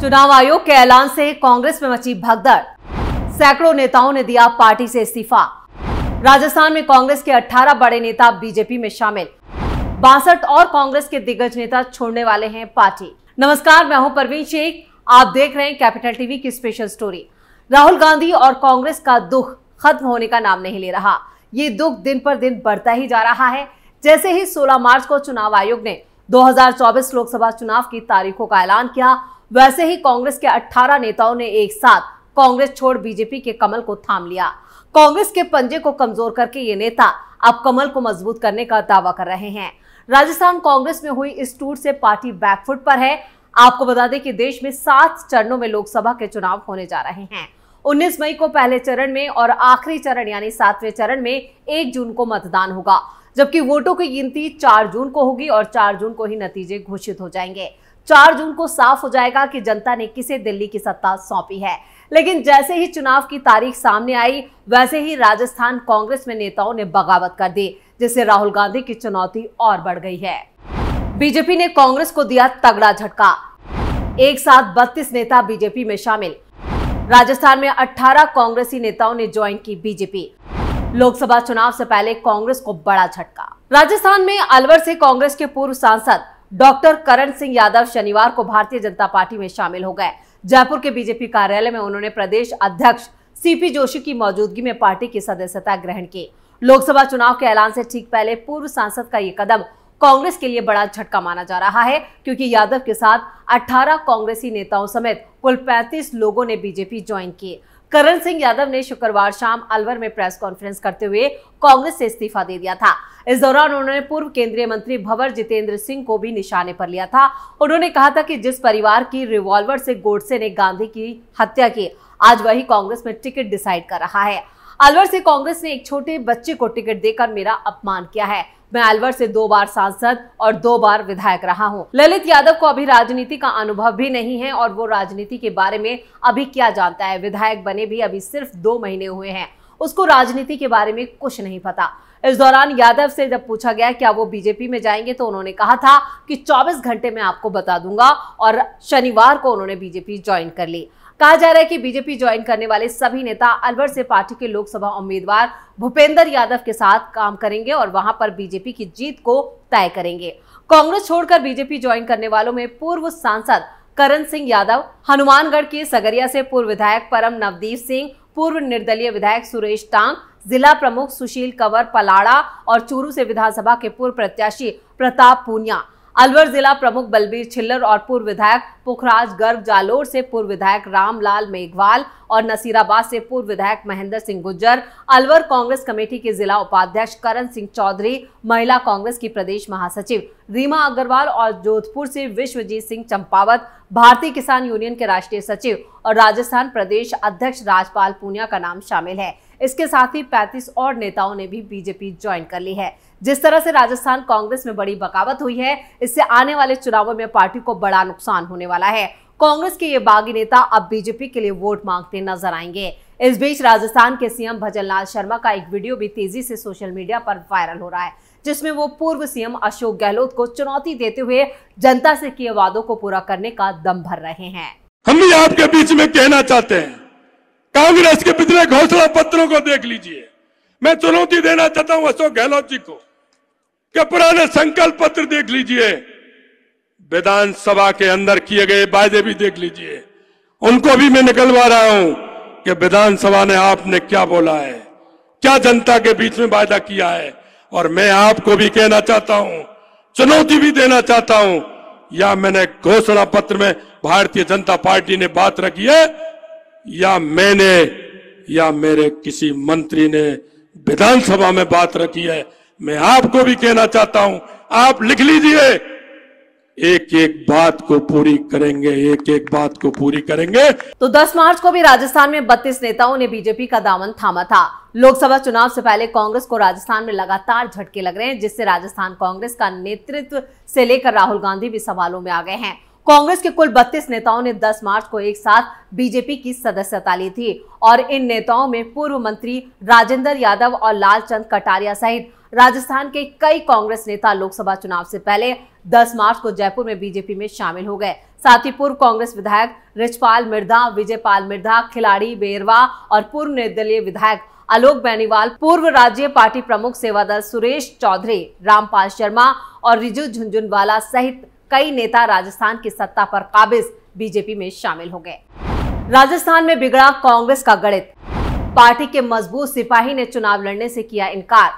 चुनाव आयोग के ऐलान से कांग्रेस में मची भगदड़ सैकड़ों नेताओं ने दिया पार्टी से इस्तीफा राजस्थान में कांग्रेस के 18 बड़े नेता बीजेपी में शामिल बासठ और कांग्रेस के दिग्गज नेता छोड़ने वाले हैं पार्टी नमस्कार मैं हूं परवीन शेख आप देख रहे हैं कैपिटल टीवी की स्पेशल स्टोरी राहुल गांधी और कांग्रेस का दुख खत्म होने का नाम नहीं ले रहा ये दुख दिन पर दिन बढ़ता ही जा रहा है जैसे ही 16 मार्च को चुनाव आयोग ने 2024 लोकसभा चुनाव की तारीखों का ऐलान किया वैसे ही कांग्रेस के 18 नेताओं ने एक साथ कांग्रेस छोड़ बीजेपी के कमल को थाम लिया कांग्रेस के पंजे को कमजोर करके ये नेता अब कमल को मजबूत करने का दावा कर रहे हैं राजस्थान कांग्रेस में हुई इस टूर से पार्टी बैकफुट पर है आपको बता दें कि देश में सात चरणों में लोकसभा के चुनाव होने जा रहे हैं 19 मई को पहले चरण में और आखिरी चरण यानी सातवें चरण में 1 जून को मतदान होगा जबकि वोटों की गिनती 4 जून को होगी और 4 जून को ही नतीजे घोषित हो जाएंगे चार जून को साफ हो जाएगा कि जनता ने किसे दिल्ली की सत्ता सौंपी है लेकिन जैसे ही चुनाव की तारीख सामने आई वैसे ही राजस्थान कांग्रेस में नेताओं ने बगावत कर दी जिससे राहुल गांधी की चुनौती और बढ़ गई है बीजेपी ने कांग्रेस को दिया तगड़ा झटका एक साथ बत्तीस नेता बीजेपी में शामिल राजस्थान में 18 कांग्रेसी नेताओं ने ज्वाइन की बीजेपी लोकसभा चुनाव से पहले कांग्रेस को बड़ा झटका राजस्थान में अलवर से कांग्रेस के पूर्व सांसद डॉक्टर करण सिंह यादव शनिवार को भारतीय जनता पार्टी में शामिल हो गए जयपुर के बीजेपी कार्यालय में उन्होंने प्रदेश अध्यक्ष सीपी जोशी की मौजूदगी में पार्टी की सदस्यता ग्रहण की लोकसभा चुनाव के ऐलान से ठीक पहले पूर्व सांसद का ये कदम कांग्रेस के लिए बड़ा झटका माना जा रहा है क्योंकि यादव के साथ 18 कांग्रेसी नेताओं समेत कुल 35 लोगों ने बीजेपी ज्वाइन की करण सिंह यादव ने शुक्रवार शाम अलवर में प्रेस कॉन्फ्रेंस करते हुए कांग्रेस से इस्तीफा दे दिया था इस दौरान उन्होंने पूर्व केंद्रीय मंत्री भवर जितेंद्र सिंह को भी निशाने पर लिया था उन्होंने कहा था कि जिस परिवार की रिवॉल्वर से गोडसे ने गांधी की हत्या की आज वही कांग्रेस में टिकट डिसाइड कर रहा है अलवर से कांग्रेस ने एक छोटे बच्चे को टिकट देकर मेरा अपमान किया है मैं अलवर से दो बार सांसद और दो बार विधायक रहा हूं। ललित यादव को अभी राजनीति का अनुभव भी नहीं है और वो राजनीति के बारे में अभी क्या जानता है विधायक बने भी अभी सिर्फ दो महीने हुए हैं उसको राजनीति के बारे में कुछ नहीं पता इस दौरान यादव से जब पूछा गया क्या वो बीजेपी में जाएंगे तो उन्होंने कहा था कि 24 घंटे में आपको बता दूंगा और शनिवार को उन्होंने बीजेपी ज्वाइन कर ली कहा जा रहा है कि बीजेपी ज्वाइन करने वाले सभी नेता अलवर से पार्टी के लोकसभा उम्मीदवार भूपेंद्र यादव के साथ काम करेंगे और वहां पर बीजेपी की जीत को तय करेंगे कांग्रेस छोड़कर बीजेपी ज्वाइन करने वालों में पूर्व सांसद करण सिंह यादव हनुमानगढ़ के सगरिया से पूर्व विधायक परम नवदीप सिंह पूर्व निर्दलीय विधायक सुरेश टांग जिला प्रमुख सुशील कंवर पलाड़ा और चूरू से विधानसभा के पूर्व प्रत्याशी प्रताप पूनिया अलवर जिला प्रमुख बलबीर छिल्लर और पूर्व विधायक पुखराज गर्व जालोर से पूर्व विधायक रामलाल मेघवाल और नसीराबाद से पूर्व विधायक महेंद्र सिंह गुज्जर अलवर कांग्रेस कमेटी के जिला उपाध्यक्ष करण सिंह चौधरी महिला कांग्रेस की प्रदेश महासचिव रीमा अग्रवाल और जोधपुर से विश्वजीत सिंह चंपावत भारतीय किसान यूनियन के राष्ट्रीय सचिव और राजस्थान प्रदेश अध्यक्ष राजपाल पूनिया का नाम शामिल है इसके साथ ही पैंतीस और नेताओं ने भी बीजेपी ज्वाइन कर ली है जिस तरह से राजस्थान कांग्रेस में बड़ी बगावत हुई है इससे आने वाले चुनावों में पार्टी को बड़ा नुकसान होने वाला है कांग्रेस के ये बागी नेता अब बीजेपी के लिए वोट मांगते नजर आएंगे इस बीच राजस्थान के सीएम भजन लाल शर्मा का एक वीडियो भी तेजी से सोशल मीडिया पर वायरल हो रहा है जिसमें वो पूर्व सीएम अशोक गहलोत को चुनौती देते हुए जनता से किए वादों को पूरा करने का दम भर रहे हैं हम भी आपके बीच में कहना चाहते हैं कांग्रेस के पिछले घोषणा पत्रों को देख लीजिए मैं चुनौती देना चाहता हूं अशोक गहलोत जी को कि पुराने संकल्प पत्र देख लीजिए विधानसभा के अंदर किए गए वायदे भी देख लीजिए उनको भी मैं निकलवा रहा हूं कि विधानसभा ने आपने क्या बोला है क्या जनता के बीच में वायदा किया है और मैं आपको भी कहना चाहता हूं चुनौती भी देना चाहता हूं या मैंने घोषणा पत्र में भारतीय जनता पार्टी ने बात रखी है या मैंने या मेरे किसी मंत्री ने विधानसभा में बात रखी है मैं आपको भी कहना चाहता हूं आप लिख लीजिए एक एक बात को पूरी करेंगे एक एक बात को पूरी करेंगे तो 10 मार्च को भी राजस्थान में 32 नेताओं ने बीजेपी का दामन थामा था लोकसभा चुनाव से पहले कांग्रेस को राजस्थान में लगातार झटके लग रहे हैं जिससे राजस्थान कांग्रेस का नेतृत्व से लेकर राहुल गांधी भी सवालों में आ गए हैं कांग्रेस के कुल बत्तीस नेताओं ने 10 मार्च को एक साथ बीजेपी की सदस्यता ली थी और इन नेताओं में पूर्व मंत्री राजेंद्र यादव और लालचंद कटारिया सहित राजस्थान के कई कांग्रेस नेता लोकसभा चुनाव से पहले 10 मार्च को जयपुर में बीजेपी में शामिल हो गए साथ ही पूर्व कांग्रेस विधायक रिचपाल मिर्धा विजय पाल मिर्धा खिलाड़ी बेरवा और पूर्व निर्दलीय विधायक आलोक बेनीवाल पूर्व राज्य पार्टी प्रमुख सेवादल सुरेश चौधरी रामपाल शर्मा और रिजु झुंझुनवाला सहित कई नेता राजस्थान की सत्ता पर काबिज बीजेपी में शामिल हो गए राजस्थान में बिगड़ा कांग्रेस का गणित पार्टी के मजबूत सिपाही ने चुनाव लड़ने से किया इनकार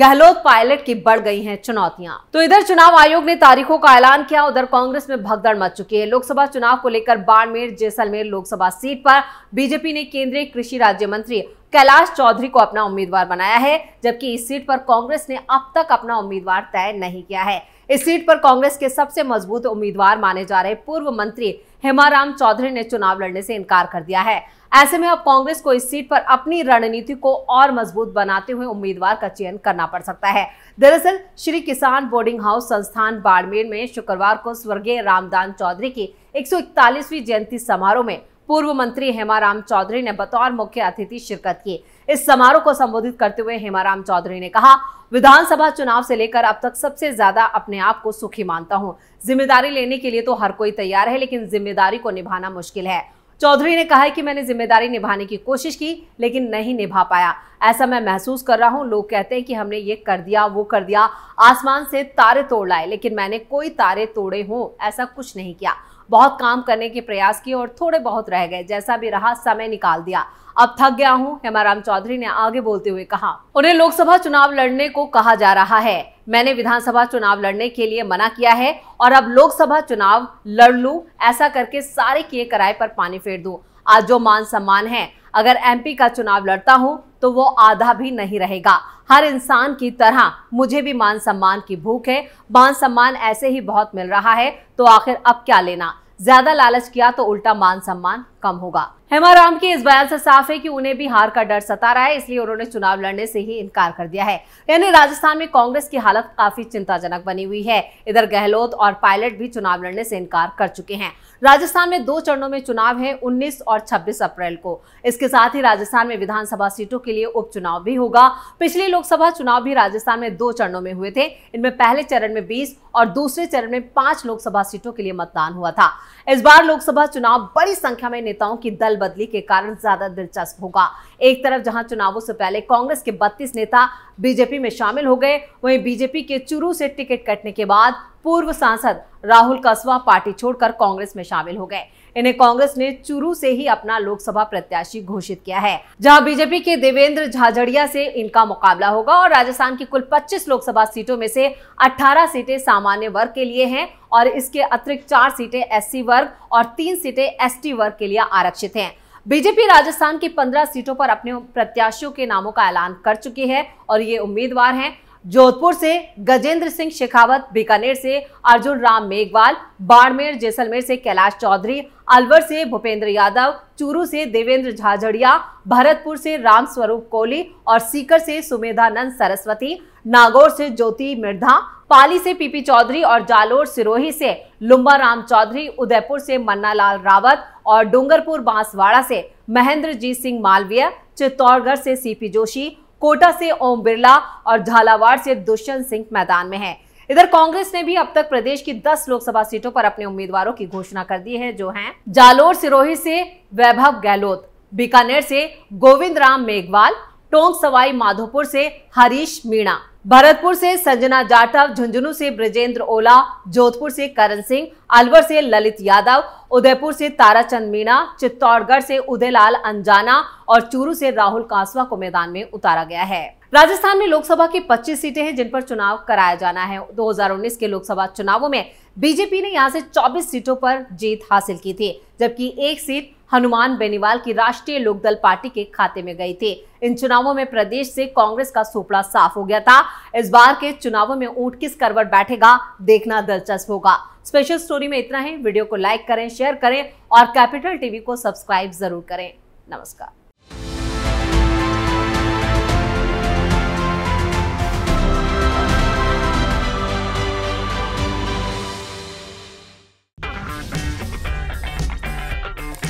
गहलोत पायलट की बढ़ गई हैं चुनौतियां तो इधर चुनाव आयोग ने तारीखों का ऐलान किया उधर कांग्रेस में भगदड़ मच चुकी है लोकसभा चुनाव को लेकर बाड़मेर जैसलमेर लोकसभा सीट पर बीजेपी ने केंद्रीय कृषि राज्य मंत्री कैलाश चौधरी को अपना उम्मीदवार बनाया है जबकि इस सीट पर कांग्रेस ने अब तक अपना उम्मीदवार तय नहीं किया है इस सीट पर कांग्रेस के सबसे मजबूत उम्मीदवार माने जा रहे पूर्व मंत्री हेमाराम चौधरी ने चुनाव लड़ने से इनकार कर दिया है ऐसे में अब कांग्रेस को इस सीट पर अपनी रणनीति को और मजबूत बनाते हुए उम्मीदवार का चयन करना पड़ सकता है दरअसल श्री किसान बोर्डिंग हाउस संस्थान बाड़मेर में शुक्रवार को स्वर्गीय रामदान चौधरी की 141वीं जयंती समारोह में पूर्व मंत्री हेमाराम चौधरी ने बतौर मुख्य अतिथि शिरकत की इस समारोह को संबोधित करते हुए हेमाराम चौधरी ने कहा विधानसभा चुनाव से लेकर अब तक सबसे ज्यादा अपने आप को सुखी मानता हूं जिम्मेदारी लेने के लिए तो हर कोई तैयार है लेकिन जिम्मेदारी को निभाना मुश्किल है चौधरी ने कहा है कि मैंने जिम्मेदारी निभाने की कोशिश की लेकिन नहीं निभा पाया ऐसा मैं महसूस कर रहा हूं लोग कहते हैं कि हमने ये कर दिया वो कर दिया आसमान से तारे तोड़ लाए लेकिन मैंने कोई तारे तोड़े हों ऐसा कुछ नहीं किया बहुत काम करने के प्रयास किए और थोड़े बहुत रह गए जैसा भी रहा समय निकाल दिया अब थक गया हूँ हेमाराम चौधरी ने आगे बोलते हुए कहा उन्हें लोकसभा चुनाव लड़ने को कहा जा रहा है मैंने विधानसभा चुनाव लड़ने के लिए मना किया है और अब लोकसभा चुनाव लड़ लू ऐसा करके सारे किए कराए पर पानी फेर दू आज जो मान सम्मान है अगर एमपी का चुनाव लड़ता हूं तो वो आधा भी नहीं रहेगा हर इंसान की तरह मुझे भी मान सम्मान की भूख है मान सम्मान ऐसे ही बहुत मिल रहा है तो आखिर अब क्या लेना ज्यादा लालच किया तो उल्टा मान सम्मान कम होगा हेमा राम के इस बयान से साफ है कि उन्हें भी हार का डर सता रहा है इसलिए उन्होंने चुनाव लड़ने से ही इनकार कर दिया है यानी राजस्थान में कांग्रेस की हालत काफी चिंताजनक बनी हुई है इधर गहलोत और पायलट भी चुनाव लड़ने से इनकार कर चुके हैं राजस्थान में दो चरणों में चुनाव है 19 और 26 अप्रैल को इसके साथ ही राजस्थान में विधानसभा सीटों के लिए उपचुनाव भी होगा पिछले लोकसभा चुनाव भी राजस्थान में दो चरणों में हुए थे इनमें पहले चरण में बीस और दूसरे चरण में पांच लोकसभा सीटों के लिए मतदान हुआ था इस बार लोकसभा चुनाव बड़ी संख्या में नेताओं की दल बदली के कारण ज्यादा दिलचस्प होगा एक तरफ जहां चुनावों से पहले कांग्रेस के 32 नेता बीजेपी में शामिल हो गए वहीं बीजेपी के चुरू से टिकट कटने के बाद पूर्व सांसद राहुल कसवा पार्टी छोड़कर कांग्रेस में शामिल हो गए इन्हें कांग्रेस ने चुरू से ही अपना लोकसभा प्रत्याशी घोषित किया है जहां बीजेपी के देवेंद्र झाझड़िया से इनका मुकाबला होगा और राजस्थान की कुल 25 लोकसभा सीटों में से 18 सीटें सामान्य वर्ग के लिए हैं और इसके अतिरिक्त चार सीटें एससी वर्ग और तीन सीटें एस वर्ग के लिए आरक्षित है बीजेपी राजस्थान की पंद्रह सीटों पर अपने प्रत्याशियों के नामों का ऐलान कर चुकी है और ये उम्मीदवार हैं जोधपुर से गजेंद्र सिंह शेखावत बीकानेर से अर्जुन राम मेघवाल बाड़मेर जैसलमेर से कैलाश चौधरी अलवर से भूपेंद्र यादव चूरू से देवेंद्र झाझड़िया भरतपुर से राम स्वरूप कोहली और सीकर से सुमेधानंद सरस्वती नागौर से ज्योति मिर्धा पाली से पीपी चौधरी और जालोर सिरोही से लुम्बा राम चौधरी उदयपुर से मन्नालाल रावत और डूंगरपुर बांसवाड़ा से महेंद्र जीत सिंह मालवीय चित्तौड़गढ़ से सीपी जोशी कोटा से ओम बिरला और झालावाड़ से दुष्यंत सिंह मैदान में हैं। इधर कांग्रेस ने भी अब तक प्रदेश की 10 लोकसभा सीटों पर अपने उम्मीदवारों की घोषणा कर दी है जो हैं जालोर सिरोही से वैभव गहलोत बीकानेर से गोविंद राम मेघवाल टोंक सवाई माधोपुर से हरीश मीणा भरतपुर से संजना जाटव झुंझुनू से ब्रजेंद्र ओला जोधपुर से करण सिंह अलवर से ललित यादव उदयपुर से ताराचंद मीणा चित्तौड़गढ़ से उदयलाल अंजाना और चूरू से राहुल कासवा को मैदान में उतारा गया है राजस्थान में लोकसभा की 25 सीटें हैं जिन पर चुनाव कराया जाना है 2019 के लोकसभा चुनावों में बीजेपी ने यहां से 24 सीटों पर जीत हासिल की थी जबकि एक सीट हनुमान बेनीवाल की राष्ट्रीय लोकदल पार्टी के खाते में गई थी इन चुनावों में प्रदेश से कांग्रेस का सुपड़ा साफ हो गया था इस बार के चुनावों में ऊंट किस करवट बैठेगा देखना दिलचस्प होगा स्पेशल स्टोरी में इतना ही वीडियो को लाइक करें शेयर करें और कैपिटल टीवी को सब्सक्राइब जरूर करें नमस्कार